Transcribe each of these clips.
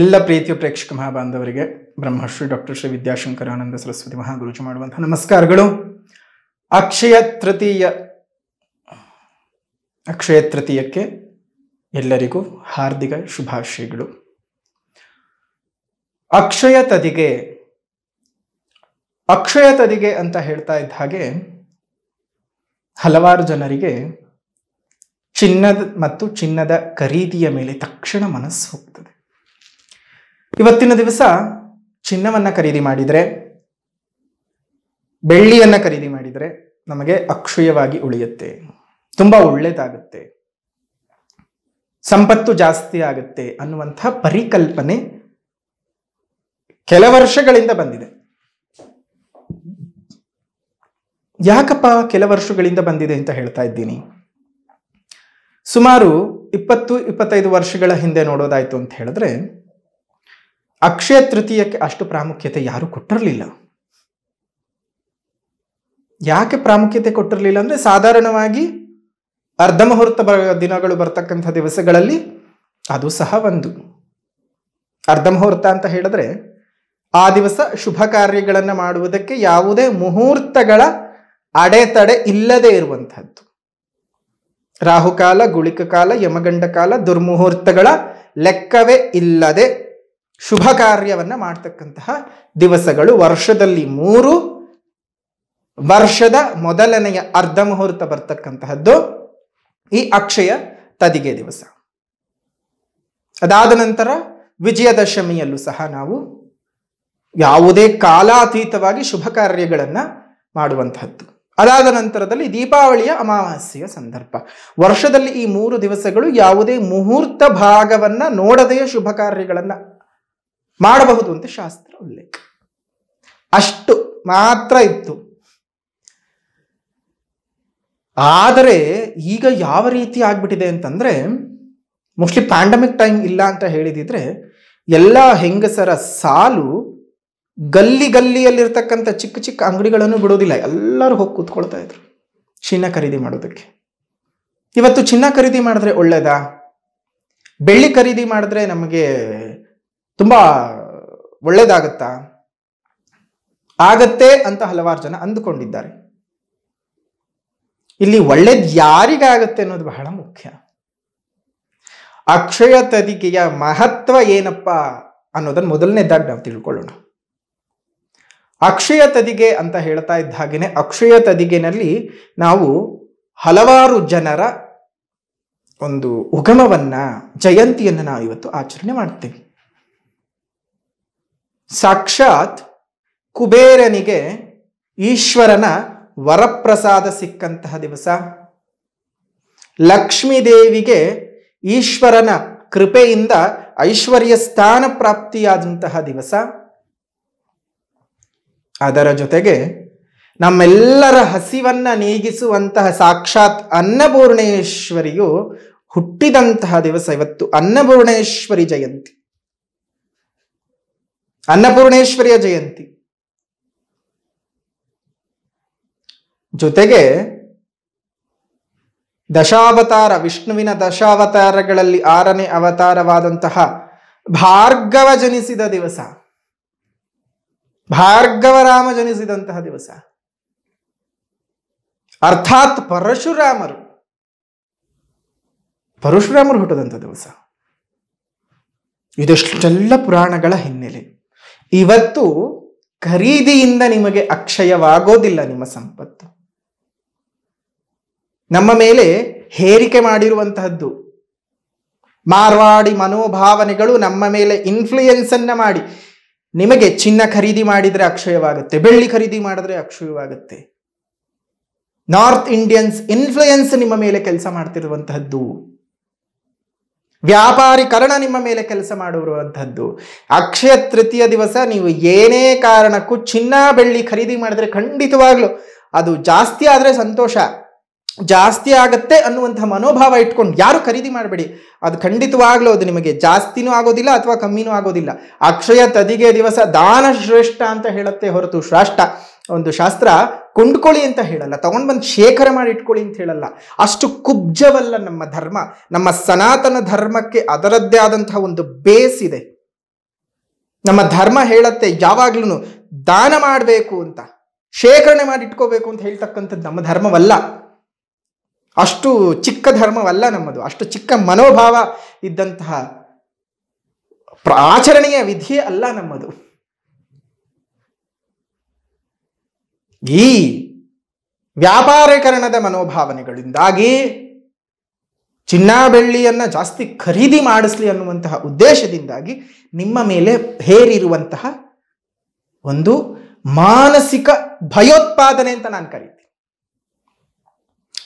ಎಲ್ಲ ಪ್ರೀತಿಯ ಪ್ರೇಕ್ಷಕ ಮಹಾಬಾಂಧವರಿಗೆ ಬ್ರಹ್ಮಶ್ರೀ ಡಾಕ್ಟರ್ ಶ್ರೀ ವಿದ್ಯಾಶಂಕರಾನಂದ ಸರಸ್ವತಿ ಮಹಾಗುರುಜಿ ಮಾಡುವಂತಹ ನಮಸ್ಕಾರಗಳು ಅಕ್ಷಯ ತೃತೀಯ ಅಕ್ಷಯ ತೃತೀಯಕ್ಕೆ ಎಲ್ಲರಿಗೂ ಹಾರ್ದಿಕ ಶುಭಾಶಯಗಳು ಅಕ್ಷಯ ತದಿಗೆ ಅಕ್ಷಯ ತದಿಗೆ ಅಂತ ಹೇಳ್ತಾ ಇದ್ದ ಹಾಗೆ ಹಲವಾರು ಜನರಿಗೆ ಚಿನ್ನದ ಮತ್ತು ಚಿನ್ನದ ಖರೀದಿಯ ಮೇಲೆ ತಕ್ಷಣ ಮನಸ್ಸು ಹೋಗ್ತದೆ ಇವತ್ತಿನ ದಿವಸ ಚಿನ್ನವನ್ನು ಖರೀದಿ ಮಾಡಿದರೆ ಬೆಳ್ಳಿಯನ್ನು ಖರೀದಿ ಮಾಡಿದರೆ ನಮಗೆ ಅಕ್ಷಯವಾಗಿ ಉಳಿಯುತ್ತೆ ತುಂಬ ಒಳ್ಳೆಯದಾಗುತ್ತೆ ಸಂಪತ್ತು ಜಾಸ್ತಿ ಆಗುತ್ತೆ ಅನ್ನುವಂತಹ ಪರಿಕಲ್ಪನೆ ಕೆಲ ವರ್ಷಗಳಿಂದ ಬಂದಿದೆ ಯಾಕಪ್ಪ ಕೆಲ ವರ್ಷಗಳಿಂದ ಬಂದಿದೆ ಅಂತ ಹೇಳ್ತಾ ಇದ್ದೀನಿ ಸುಮಾರು ಇಪ್ಪತ್ತು ಇಪ್ಪತ್ತೈದು ವರ್ಷಗಳ ಹಿಂದೆ ನೋಡೋದಾಯ್ತು ಅಂತ ಹೇಳಿದ್ರೆ ಅಕ್ಷಯ ತೃತೀಯಕ್ಕೆ ಅಷ್ಟು ಪ್ರಾಮುಖ್ಯತೆ ಯಾರು ಕೊಟ್ಟಿರಲಿಲ್ಲ ಯಾಕೆ ಪ್ರಾಮುಖ್ಯತೆ ಕೊಟ್ಟಿರಲಿಲ್ಲ ಅಂದರೆ ಸಾಧಾರಣವಾಗಿ ಅರ್ಧ ಮುಹೂರ್ತ ಬ ದಿನಗಳು ಬರ್ತಕ್ಕಂಥ ದಿವಸಗಳಲ್ಲಿ ಅದು ಸಹ ಒಂದು ಅರ್ಧ ಮುಹೂರ್ತ ಅಂತ ಹೇಳಿದ್ರೆ ಆ ದಿವಸ ಶುಭ ಕಾರ್ಯಗಳನ್ನು ಮಾಡುವುದಕ್ಕೆ ಯಾವುದೇ ಮುಹೂರ್ತಗಳ ಅಡೆತಡೆ ಇಲ್ಲದೆ ಇರುವಂತಹದ್ದು ರಾಹುಕಾಲ ಗುಳಿಕ ಕಾಲ ಯಮಗಂಡ ಕಾಲ ದುರ್ಮುಹೂರ್ತಗಳ ಲೆಕ್ಕವೇ ಇಲ್ಲದೆ ಶುಭ ಕಾರ್ಯವನ್ನು ಮಾಡ್ತಕ್ಕಂತಹ ದಿವಸಗಳು ವರ್ಷದಲ್ಲಿ ಮೂರು ವರ್ಷದ ಮೊದಲನೆಯ ಅರ್ಧ ಮುಹೂರ್ತ ಬರ್ತಕ್ಕಂತಹದ್ದು ಈ ಅಕ್ಷಯ ತದಿಗೆ ದಿವಸ ಅದಾದ ನಂತರ ವಿಜಯದಶಮಿಯಲ್ಲೂ ಸಹ ನಾವು ಯಾವುದೇ ಕಾಲಾತೀತವಾಗಿ ಶುಭ ಕಾರ್ಯಗಳನ್ನು ಮಾಡುವಂತಹದ್ದು ಅದಾದ ನಂತರದಲ್ಲಿ ದೀಪಾವಳಿಯ ಅಮಾವಾಸ್ಯೆಯ ಸಂದರ್ಭ ವರ್ಷದಲ್ಲಿ ಈ ಮೂರು ದಿವಸಗಳು ಯಾವುದೇ ಮುಹೂರ್ತ ಭಾಗವನ್ನು ನೋಡದೆಯ ಶುಭ ಕಾರ್ಯಗಳನ್ನು ಮಾಡಬಹುದು ಅಂತ ಶಾಸ್ತ್ರ ಉಲ್ಲೇಖ ಅಷ್ಟು ಮಾತ್ರ ಇತ್ತು ಆದರೆ ಈಗ ಯಾವ ರೀತಿ ಆಗ್ಬಿಟ್ಟಿದೆ ಅಂತಂದ್ರೆ ಮೋಸ್ಟ್ಲಿ ಪ್ಯಾಂಡಮಿಕ್ ಟೈಮ್ ಇಲ್ಲ ಅಂತ ಹೇಳಿದಿದ್ರೆ ಎಲ್ಲ ಹೆಂಗಸರ ಸಾಲು ಗಲ್ಲಿ ಗಲ್ಲಿಯಲ್ಲಿರ್ತಕ್ಕಂಥ ಚಿಕ್ಕ ಚಿಕ್ಕ ಅಂಗಡಿಗಳನ್ನು ಬಿಡೋದಿಲ್ಲ ಎಲ್ಲರೂ ಹೋಗಿ ಕೂತ್ಕೊಳ್ತಾ ಇದ್ರು ಚಿನ್ನ ಖರೀದಿ ಮಾಡೋದಕ್ಕೆ ಇವತ್ತು ಚಿನ್ನ ಖರೀದಿ ಮಾಡಿದ್ರೆ ಒಳ್ಳೇದಾ ಬೆಳ್ಳಿ ಖರೀದಿ ಮಾಡಿದ್ರೆ ನಮಗೆ ತುಂಬ ಒಳ್ಳೆಯದಾಗತ್ತಾ ಆಗತ್ತೆ ಅಂತ ಹಲವಾರು ಜನ ಅಂದುಕೊಂಡಿದ್ದಾರೆ ಇಲ್ಲಿ ಒಳ್ಳೇದು ಯಾರಿಗಾಗತ್ತೆ ಅನ್ನೋದು ಬಹಳ ಮುಖ್ಯ ಅಕ್ಷಯ ತದಿಕೆಯ ಮಹತ್ವ ಏನಪ್ಪ ಅನ್ನೋದನ್ನು ಮೊದಲನೇದಾಗಿ ನಾವು ತಿಳ್ಕೊಳ್ಳೋಣ ಅಕ್ಷಯ ತದಿಗೆ ಅಂತ ಹೇಳ್ತಾ ಇದ್ದ ಹಾಗೆ ಅಕ್ಷಯ ತದಿಗೆನಲ್ಲಿ ನಾವು ಹಲವಾರು ಜನರ ಒಂದು ಉಗಮವನ್ನ ಜಯಂತಿಯನ್ನು ನಾವು ಇವತ್ತು ಆಚರಣೆ ಮಾಡ್ತೇವೆ ಸಾಕ್ಷಾತ್ ಕುಬೇರನಿಗೆ ಈಶ್ವರನ ವರಪ್ರಸಾದ ಸಿಕ್ಕಂತಹ ದಿವಸ ಲಕ್ಷ್ಮೀದೇವಿಗೆ ಈಶ್ವರನ ಕೃಪೆಯಿಂದ ಐಶ್ವರ್ಯ ಸ್ಥಾನ ಪ್ರಾಪ್ತಿಯಾದಂತಹ ದಿವಸ ಅದರ ಜೊತೆಗೆ ನಮ್ಮೆಲ್ಲರ ಹಸಿವನ್ನ ನೀಗಿಸುವಂತಹ ಸಾಕ್ಷಾತ್ ಅನ್ನಪೂರ್ಣೇಶ್ವರಿಯು ಹುಟ್ಟಿದಂತಹ ದಿವಸ ಇವತ್ತು ಅನ್ನಪೂರ್ಣೇಶ್ವರಿ ಜಯಂತಿ ಅನ್ನಪೂರ್ಣೇಶ್ವರಿಯ ಜಯಂತಿ ಜೊತೆಗೆ ದಶಾವತಾರ ವಿಷ್ಣುವಿನ ದಶಾವತಾರಗಳಲ್ಲಿ ಆರನೇ ಅವತಾರವಾದಂತಹ ಭಾರ್ಗವ ಜನಿಸಿದ ದಿವಸ ಭಾರ್ಗವರಾಮ ಜನಿಸಿದಂತಹ ದಿವಸ ಅರ್ಥಾತ್ ಪರಶುರಾಮರು ಪರಶುರಾಮರು ಹುಟ್ಟದಂತಹ ದಿವಸ ಇದೆಷ್ಟೆಲ್ಲ ಪುರಾಣಗಳ ಹಿನ್ನೆಲೆ ಇವತ್ತು ಖರೀದಿಯಿಂದ ನಿಮಗೆ ಅಕ್ಷಯವಾಗೋದಿಲ್ಲ ನಿಮ್ಮ ಸಂಪತ್ತು ನಮ್ಮ ಮೇಲೆ ಹೇರಿಕೆ ಮಾಡಿರುವಂತಹದ್ದು ಮಾರ್ವಾಡಿ ಮನೋಭಾವನೆಗಳು ನಮ್ಮ ಮೇಲೆ ಇನ್ಫ್ಲೂಯೆನ್ಸ್ ಅನ್ನ ಮಾಡಿ ನಿಮಗೆ ಚಿನ್ನ ಖರೀದಿ ಮಾಡಿದರೆ ಅಕ್ಷಯವಾಗುತ್ತೆ ಬೆಳ್ಳಿ ಖರೀದಿ ಮಾಡಿದ್ರೆ ಅಕ್ಷಯವಾಗುತ್ತೆ ನಾರ್ತ್ ಇಂಡಿಯನ್ಸ್ ಇನ್ಫ್ಲೂಯೆನ್ಸ್ ನಿಮ್ಮ ಮೇಲೆ ಕೆಲಸ ಮಾಡ್ತಿರುವಂತಹದ್ದು ವ್ಯಾಪಾರೀಕರಣ ನಿಮ್ಮ ಮೇಲೆ ಕೆಲಸ ಮಾಡುವಂಥದ್ದು ಅಕ್ಷಯ ತೃತೀಯ ದಿವಸ ನೀವು ಏನೇ ಕಾರಣಕ್ಕೂ ಚಿನ್ನ ಬೆಳ್ಳಿ ಖರೀದಿ ಮಾಡಿದ್ರೆ ಖಂಡಿತವಾಗ್ಲೂ ಅದು ಜಾಸ್ತಿ ಆದರೆ ಸಂತೋಷ ಜಾಸ್ತಿ ಆಗತ್ತೆ ಅನ್ನುವಂಥ ಮನೋಭಾವ ಇಟ್ಕೊಂಡು ಯಾರು ಖರೀದಿ ಮಾಡಬೇಡಿ ಅದು ಖಂಡಿತವಾಗ್ಲೂ ಅದು ನಿಮಗೆ ಜಾಸ್ತಿನೂ ಆಗೋದಿಲ್ಲ ಅಥವಾ ಕಮ್ಮಿನೂ ಆಗೋದಿಲ್ಲ ಅಕ್ಷಯ ತದಿಗೆ ದಿವಸ ದಾನ ಶ್ರೇಷ್ಠ ಅಂತ ಹೇಳುತ್ತೆ ಹೊರತು ಶ್ರಾಷ್ಟ ಒಂದು ಶಾಸ್ತ್ರ ಕೊಂಡ್ಕೊಳ್ಳಿ ಅಂತ ಹೇಳಲ್ಲ ಬಂದು ಶೇಖರ ಮಾಡಿ ಇಟ್ಕೊಳ್ಳಿ ಅಂತ ಹೇಳಲ್ಲ ಅಷ್ಟು ಕುಬ್ಜವಲ್ಲ ನಮ್ಮ ಧರ್ಮ ನಮ್ಮ ಸನಾತನ ಧರ್ಮಕ್ಕೆ ಅದರದ್ದೇ ಆದಂತಹ ಒಂದು ಬೇಸ್ ಇದೆ ನಮ್ಮ ಧರ್ಮ ಹೇಳತ್ತೆ ಯಾವಾಗ್ಲೂ ದಾನ ಮಾಡಬೇಕು ಅಂತ ಶೇಖರಣೆ ಮಾಡಿ ಇಟ್ಕೋಬೇಕು ಅಂತ ಹೇಳ್ತಕ್ಕಂಥದ್ದು ನಮ್ಮ ಧರ್ಮವಲ್ಲ ಅಷ್ಟು ಚಿಕ್ಕ ಧರ್ಮವಲ್ಲ ನಮ್ಮದು ಅಷ್ಟು ಚಿಕ್ಕ ಮನೋಭಾವ ಇದ್ದಂತಹ ಆಚರಣೆಯ ವಿಧಿಯೇ ಅಲ್ಲ ನಮ್ಮದು ಈ ವ್ಯಾಪಾರೀಕರಣದ ಮನೋಭಾವನೆಗಳಿಂದಾಗಿ ಚಿನ್ನ ಬೆಳ್ಳಿಯನ್ನು ಜಾಸ್ತಿ ಖರೀದಿ ಮಾಡಿಸ್ಲಿ ಅನ್ನುವಂತಹ ಉದ್ದೇಶದಿಂದಾಗಿ ನಿಮ್ಮ ಮೇಲೆ ಹೇರಿರುವಂತಹ ಒಂದು ಮಾನಸಿಕ ಭಯೋತ್ಪಾದನೆ ಅಂತ ನಾನು ಕರಿತೀನಿ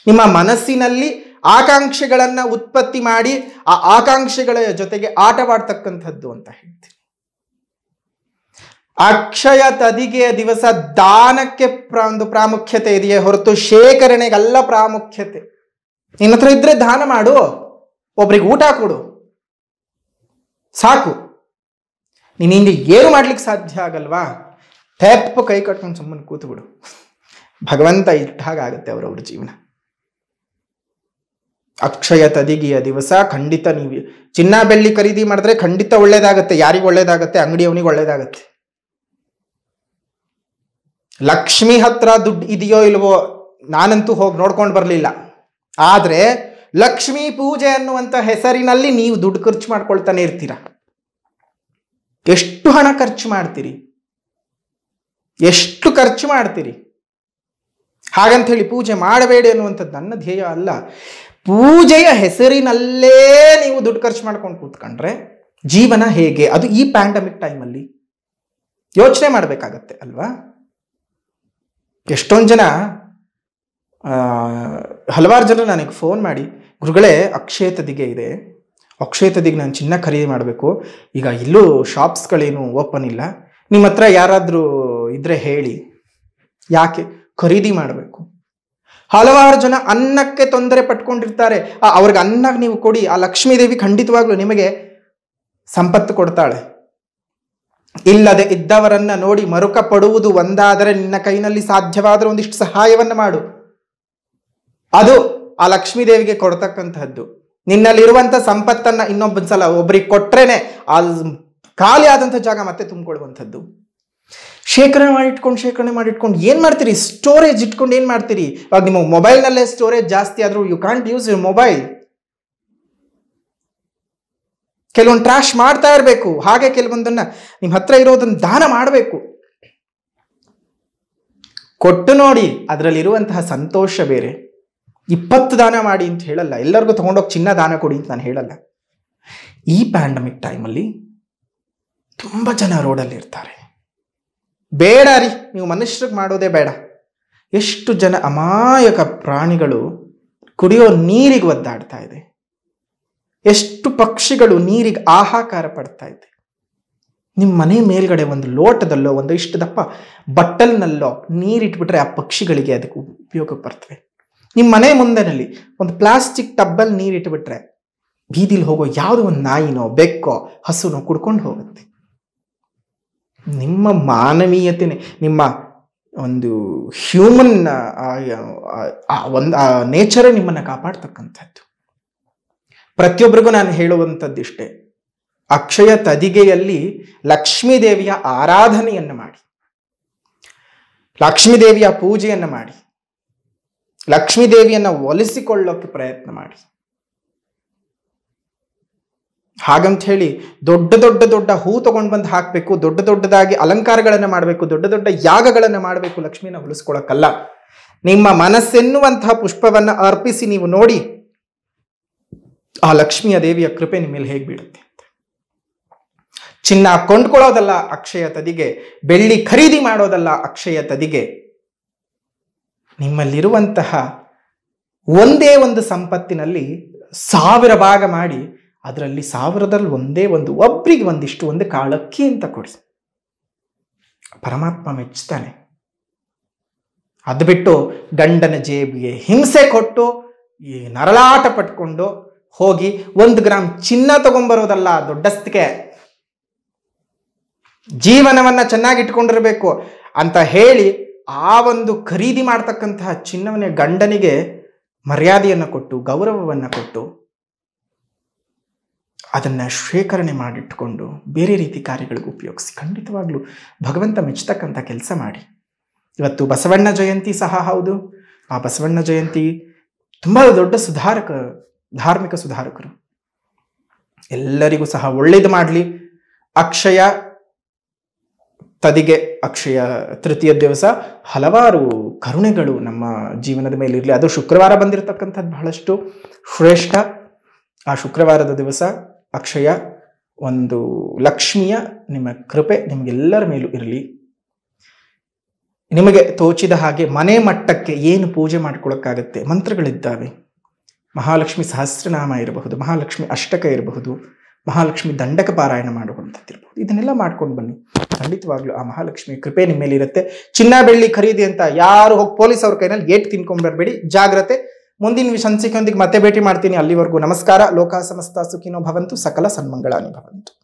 ನಿಮ್ಮ ಮನಸ್ಸಿನಲ್ಲಿ ಆಕಾಂಕ್ಷೆಗಳನ್ನು ಉತ್ಪತ್ತಿ ಮಾಡಿ ಆ ಆಕಾಂಕ್ಷೆಗಳ ಜೊತೆಗೆ ಆಟವಾಡ್ತಕ್ಕಂಥದ್ದು ಅಂತ ಹೇಳ್ತೀನಿ ಅಕ್ಷಯ ತದಿಗೆಯ ದಿವಸ ದಾನಕ್ಕೆ ಒಂದು ಪ್ರಾಮುಖ್ಯತೆ ಇದೆಯೇ ಹೊರತು ಶೇಖರಣೆಗಲ್ಲ ಪ್ರಾಮುಖ್ಯತೆ ನಿನ್ನ ಹತ್ರ ಇದ್ರೆ ದಾನ ಮಾಡು ಒಬ್ರಿಗೆ ಊಟ ಕೊಡು ಸಾಕು ನೀನಿಂದ ಏನು ಮಾಡ್ಲಿಕ್ಕೆ ಸಾಧ್ಯ ಆಗಲ್ವಾ ತೆಪ್ಪು ಕೈ ಕಟ್ಕೊಂಡು ಸುಮ್ಮನೆ ಕೂತು ಬಿಡು ಭಗವಂತ ಇಟ್ಟ ಆಗುತ್ತೆ ಅವರವ್ರ ಜೀವನ ಅಕ್ಷಯ ತದಿಗೆಯ ದಿವಸ ಖಂಡಿತ ನೀವು ಚಿನ್ನ ಬೆಳ್ಳಿ ಖರೀದಿ ಮಾಡಿದ್ರೆ ಖಂಡಿತ ಒಳ್ಳೇದಾಗುತ್ತೆ ಯಾರಿಗೆ ಒಳ್ಳೇದಾಗತ್ತೆ ಅಂಗಡಿಯವನಿಗೆ ಒಳ್ಳೇದಾಗತ್ತೆ ಲಕ್ಷ್ಮಿ ಹತ್ರ ದುಡ್ಡು ಇದೆಯೋ ಇಲ್ವೋ ನಾನಂತೂ ಹೋಗಿ ನೋಡ್ಕೊಂಡು ಬರಲಿಲ್ಲ ಆದರೆ ಲಕ್ಷ್ಮೀ ಪೂಜೆ ಅನ್ನುವಂಥ ಹೆಸರಿನಲ್ಲಿ ನೀವು ದುಡ್ಡು ಖರ್ಚು ಮಾಡ್ಕೊಳ್ತಾನೆ ಇರ್ತೀರ ಎಷ್ಟು ಹಣ ಖರ್ಚು ಮಾಡ್ತೀರಿ ಎಷ್ಟು ಖರ್ಚು ಮಾಡ್ತೀರಿ ಹಾಗಂತ ಹೇಳಿ ಪೂಜೆ ಮಾಡಬೇಡಿ ಅನ್ನುವಂಥದ್ದು ನನ್ನ ಧ್ಯೇಯ ಅಲ್ಲ ಪೂಜೆಯ ಹೆಸರಿನಲ್ಲೇ ನೀವು ದುಡ್ಡು ಖರ್ಚು ಮಾಡ್ಕೊಂಡು ಕೂತ್ಕೊಂಡ್ರೆ ಜೀವನ ಹೇಗೆ ಅದು ಈ ಪ್ಯಾಂಡಮಿಕ್ ಟೈಮಲ್ಲಿ ಯೋಚನೆ ಮಾಡಬೇಕಾಗತ್ತೆ ಅಲ್ವಾ ಎಷ್ಟೊಂದು ಜನ ಹಲವಾರು ಜನ ನನಗೆ ಫೋನ್ ಮಾಡಿ ಗುರುಗಳೇ ಅಕ್ಷಯ ಇದೆ ಅಕ್ಷಯ ನಾನು ಚಿನ್ನ ಖರೀದಿ ಮಾಡಬೇಕು ಈಗ ಇಲ್ಲೂ ಶಾಪ್ಸ್ಗಳೇನು ಓಪನ್ ಇಲ್ಲ ನಿಮ್ಮ ಹತ್ರ ಯಾರಾದರೂ ಇದ್ರೆ ಹೇಳಿ ಯಾಕೆ ಖರೀದಿ ಮಾಡಬೇಕು ಹಲವಾರು ಜನ ಅನ್ನಕ್ಕೆ ತೊಂದರೆ ಪಟ್ಕೊಂಡಿರ್ತಾರೆ ಅವ್ರಿಗೆ ಅನ್ನಕ್ಕೆ ನೀವು ಕೊಡಿ ಆ ಲಕ್ಷ್ಮೀದೇವಿ ಖಂಡಿತವಾಗ್ಲೂ ನಿಮಗೆ ಸಂಪತ್ತು ಕೊಡ್ತಾಳೆ ಇಲ್ಲದೆ ಇದ್ದವರನ್ನ ನೋಡಿ ಮರುಕ ಪಡುವುದು ಒಂದಾದರೆ ನಿನ್ನ ಕೈನಲ್ಲಿ ಸಾಧ್ಯವಾದರೂ ಒಂದಿಷ್ಟು ಸಹಾಯವನ್ನು ಮಾಡು ಅದು ಆ ಲಕ್ಷ್ಮೀ ದೇವಿಗೆ ಕೊಡ್ತಕ್ಕಂತಹದ್ದು ನಿನ್ನಲ್ಲಿರುವಂಥ ಸಂಪತ್ತನ್ನ ಇನ್ನೊಬ್ಬನ್ ಸಲ ಒಬ್ರಿಗೆ ಕೊಟ್ರೇನೆ ಆ ಖಾಲಿ ಆದಂಥ ಜಾಗ ಮತ್ತೆ ತುಂಬಿಕೊಳ್ಳುವಂಥದ್ದು ಶೇಖರಣೆ ಮಾಡಿಟ್ಕೊಂಡು ಶೇಖರಣೆ ಮಾಡಿಟ್ಕೊಂಡು ಏನು ಮಾಡ್ತೀರಿ ಸ್ಟೋರೇಜ್ ಇಟ್ಕೊಂಡು ಏನು ಮಾಡ್ತೀರಿ ಇವಾಗ ನಿಮ್ಮ ಮೊಬೈಲ್ನಲ್ಲೇ ಸ್ಟೋರೇಜ್ ಜಾಸ್ತಿ ಆದರೂ you can't use your mobile ಕೆಲವೊಂದು ಟ್ರಾಶ್ ಮಾಡ್ತಾ ಇರಬೇಕು ಹಾಗೆ ಕೆಲವೊಂದನ್ನು ನಿಮ್ಮ ಹತ್ರ ಇರೋದನ್ನು ದಾನ ಮಾಡಬೇಕು ಕೊಟ್ಟು ನೋಡಿ ಅದರಲ್ಲಿರುವಂತಹ ಸಂತೋಷ ಬೇರೆ ಇಪ್ಪತ್ತು ದಾನ ಮಾಡಿ ಅಂತ ಹೇಳಲ್ಲ ಎಲ್ಲರಿಗೂ ತೊಗೊಂಡೋಗಿ ಚಿನ್ನ ದಾನ ಕೊಡಿ ಅಂತ ನಾನು ಹೇಳಲ್ಲ ಈ ಪ್ಯಾಂಡಮಿಕ್ ಟೈಮಲ್ಲಿ ತುಂಬ ಜನ ರೋಡಲ್ಲಿ ಇರ್ತಾರೆ ಬೇಡ ರೀ ನೀವು ಮನುಷ್ಯರಿಗೆ ಮಾಡೋದೇ ಬೇಡ ಎಷ್ಟು ಜನ ಅಮಾಯಕ ಪ್ರಾಣಿಗಳು ಕುಡಿಯೋ ನೀರಿಗೆ ಒದ್ದಾಡ್ತಾ ಇದೆ ಎಷ್ಟು ಪಕ್ಷಿಗಳು ನೀರಿಗೆ ಆಹಾಕಾರ ಪಡ್ತಾ ಇದೆ ನಿಮ್ಮ ಮನೆ ಮೇಲ್ಗಡೆ ಒಂದು ಲೋಟದಲ್ಲೋ ಒಂದು ಇಷ್ಟು ದಪ್ಪ ಬಟ್ಟಲ್ನಲ್ಲೋ ನೀರಿಟ್ಬಿಟ್ರೆ ಆ ಪಕ್ಷಿಗಳಿಗೆ ಅದಕ್ಕೆ ಉಪಯೋಗಕ್ಕೆ ಬರ್ತವೆ ನಿಮ್ಮ ಮನೆ ಮುಂದೆನಲ್ಲಿ ಒಂದು ಪ್ಲಾಸ್ಟಿಕ್ ಟಬ್ಬಲ್ಲಿ ನೀರಿಟ್ಬಿಟ್ರೆ ಬೀದಿಲಿ ಹೋಗೋ ಯಾವುದೋ ಒಂದು ನಾಯಿನೋ ಬೆಕ್ಕೋ ಹಸುನೋ ಕುಡ್ಕೊಂಡು ಹೋಗುತ್ತೆ ನಿಮ್ಮ ಮಾನವೀಯತೆನೇ ನಿಮ್ಮ ಒಂದು ಹ್ಯೂಮನ್ ಒಂದು ನೇಚರೇ ನಿಮ್ಮನ್ನು ಕಾಪಾಡ್ತಕ್ಕಂಥದ್ದು ಪ್ರತಿಯೊಬ್ಬರಿಗೂ ನಾನು ಹೇಳುವಂಥದ್ದಿಷ್ಟೇ ಅಕ್ಷಯ ತದಿಗೆಯಲ್ಲಿ ಲಕ್ಷ್ಮೀದೇವಿಯ ಆರಾಧನೆಯನ್ನು ಮಾಡಿ ಲಕ್ಷ್ಮೀದೇವಿಯ ಪೂಜೆಯನ್ನು ಮಾಡಿ ಲಕ್ಷ್ಮೀದೇವಿಯನ್ನು ಒಲಿಸಿಕೊಳ್ಳೋಕೆ ಪ್ರಯತ್ನ ಮಾಡಿ ಹಾಗಂತ ಹೇಳಿ ದೊಡ್ಡ ದೊಡ್ಡ ದೊಡ್ಡ ಹೂ ತಗೊಂಡು ಬಂದು ಹಾಕಬೇಕು ದೊಡ್ಡ ದೊಡ್ಡದಾಗಿ ಅಲಂಕಾರಗಳನ್ನು ಮಾಡಬೇಕು ದೊಡ್ಡ ದೊಡ್ಡ ಯಾಗಗಳನ್ನು ಮಾಡಬೇಕು ಲಕ್ಷ್ಮಿನ ಉಳಿಸ್ಕೊಳಕ್ಕಲ್ಲ ನಿಮ್ಮ ಮನಸ್ಸೆನ್ನುವಂತಹ ಪುಷ್ಪವನ್ನು ಅರ್ಪಿಸಿ ನೀವು ನೋಡಿ ಆ ಲಕ್ಷ್ಮಿಯ ದೇವಿಯ ಕೃಪೆ ನಿಮ್ಮ ಮೇಲೆ ಹೇಗೆ ಬೀಳುತ್ತೆ ಚಿನ್ನ ಕೊಂಡ್ಕೊಳ್ಳೋದಲ್ಲ ಅಕ್ಷಯ ತದಿಗೆ ಬೆಳ್ಳಿ ಖರೀದಿ ಮಾಡೋದಲ್ಲ ಅಕ್ಷಯ ತದಿಗೆ ನಿಮ್ಮಲ್ಲಿರುವಂತಹ ಒಂದೇ ಒಂದು ಸಂಪತ್ತಿನಲ್ಲಿ ಸಾವಿರ ಭಾಗ ಮಾಡಿ ಅದರಲ್ಲಿ ಸಾವಿರದಲ್ಲಿ ಒಂದೇ ಒಂದು ಒಬ್ಬರಿಗೆ ಒಂದಿಷ್ಟು ಒಂದು ಕಾಳಕ್ಕಿ ಅಂತ ಕೊಡಿಸಿ ಪರಮಾತ್ಮ ಮೆಚ್ಚುತ್ತಾನೆ ಅದು ಬಿಟ್ಟು ಗಂಡನ ಜೇಬಿಗೆ ಹಿಂಸೆ ಕೊಟ್ಟು ಈ ನರಳಾಟ ಪಟ್ಕೊಂಡು ಹೋಗಿ ಒಂದು ಗ್ರಾಮ್ ಚಿನ್ನ ತಗೊಂಬರೋದಲ್ಲ ದೊಡ್ಡಸ್ತಿಕೆ ಜೀವನವನ್ನ ಚೆನ್ನಾಗಿ ಅಂತ ಹೇಳಿ ಆ ಒಂದು ಖರೀದಿ ಮಾಡ್ತಕ್ಕಂತಹ ಚಿನ್ನವನೇ ಗಂಡನಿಗೆ ಮರ್ಯಾದೆಯನ್ನು ಕೊಟ್ಟು ಗೌರವವನ್ನು ಕೊಟ್ಟು ಅದನ್ನ ಶೇಖರಣೆ ಮಾಡಿಟ್ಕೊಂಡು ಬೇರೆ ರೀತಿ ಕಾರ್ಯಗಳಿಗೆ ಉಪಯೋಗಿಸಿ ಖಂಡಿತವಾಗ್ಲೂ ಭಗವಂತ ಮೆಚ್ಚತಕ್ಕಂಥ ಕೆಲಸ ಮಾಡಿ ಇವತ್ತು ಬಸವಣ್ಣ ಜಯಂತಿ ಸಹ ಹೌದು ಆ ಬಸವಣ್ಣ ಜಯಂತಿ ತುಂಬ ದೊಡ್ಡ ಸುಧಾರಕ ಧಾರ್ಮಿಕ ಸುಧಾರಕರು ಎಲ್ಲರಿಗೂ ಸಹ ಒಳ್ಳೇದು ಮಾಡಲಿ ಅಕ್ಷಯ ತದಿಗೆ ಅಕ್ಷಯ ತೃತೀಯ ದಿವಸ ಹಲವಾರು ಕರುಣೆಗಳು ನಮ್ಮ ಜೀವನದ ಮೇಲೆ ಇರಲಿ ಅದು ಶುಕ್ರವಾರ ಬಂದಿರತಕ್ಕಂಥದ್ದು ಬಹಳಷ್ಟು ಶ್ರೇಷ್ಠ ಆ ಶುಕ್ರವಾರದ ದಿವಸ ಅಕ್ಷಯ ಒಂದು ಲಕ್ಷ್ಮಿಯ ನಿಮ್ಮ ಕೃಪೆ ನಿಮಗೆಲ್ಲರ ಮೇಲೂ ಇರಲಿ ನಿಮಗೆ ತೋಚಿದ ಹಾಗೆ ಮನೆ ಮಟ್ಟಕ್ಕೆ ಏನು ಪೂಜೆ ಮಾಡ್ಕೊಳ್ಳೋಕ್ಕಾಗತ್ತೆ ಮಂತ್ರಗಳಿದ್ದಾವೆ ಮಹಾಲಕ್ಷ್ಮಿ ಸಹಸ್ರನಾಮ ಇರಬಹುದು ಮಹಾಲಕ್ಷ್ಮಿ ಅಷ್ಟಕ ಇರಬಹುದು ಮಹಾಲಕ್ಷ್ಮಿ ದಂಡಕ ಪಾರಾಯಣ ಮಾಡುವಂಥದ್ದಿರಬಹುದು ಇದನ್ನೆಲ್ಲ ಮಾಡ್ಕೊಂಡು ಬನ್ನಿ ಖಂಡಿತವಾಗ್ಲೂ ಆ ಮಹಾಲಕ್ಷ್ಮಿ ಕೃಪೆ ನಿಮ್ಮ ಮೇಲೆ ಇರುತ್ತೆ ಚಿನ್ನ ಬೆಳ್ಳಿ ಖರೀದಿ ಅಂತ ಯಾರು ಹೋಗಿ ಪೊಲೀಸ್ ಅವ್ರ ಕೈನಲ್ಲಿ ಏಟ್ ತಿನ್ಕೊಂಡು ಬರಬೇಡಿ ಜಾಗ್ರತೆ ಮುಂದಿನ ಸಂಚಿಕೆಯೊಂದಿಗೆ ಮತ್ತೆ ಭೇಟಿ ಮಾಡ್ತೀನಿ ಅಲ್ಲಿವರೆಗೂ ನಮಸ್ಕಾರ ಲೋಕ ಸಮಸ್ತ ಸುಖಿನೋ ಭವಂತು ಸಕಲ ಸನ್ಮಂಗಳಾನಿ ಭವಂತು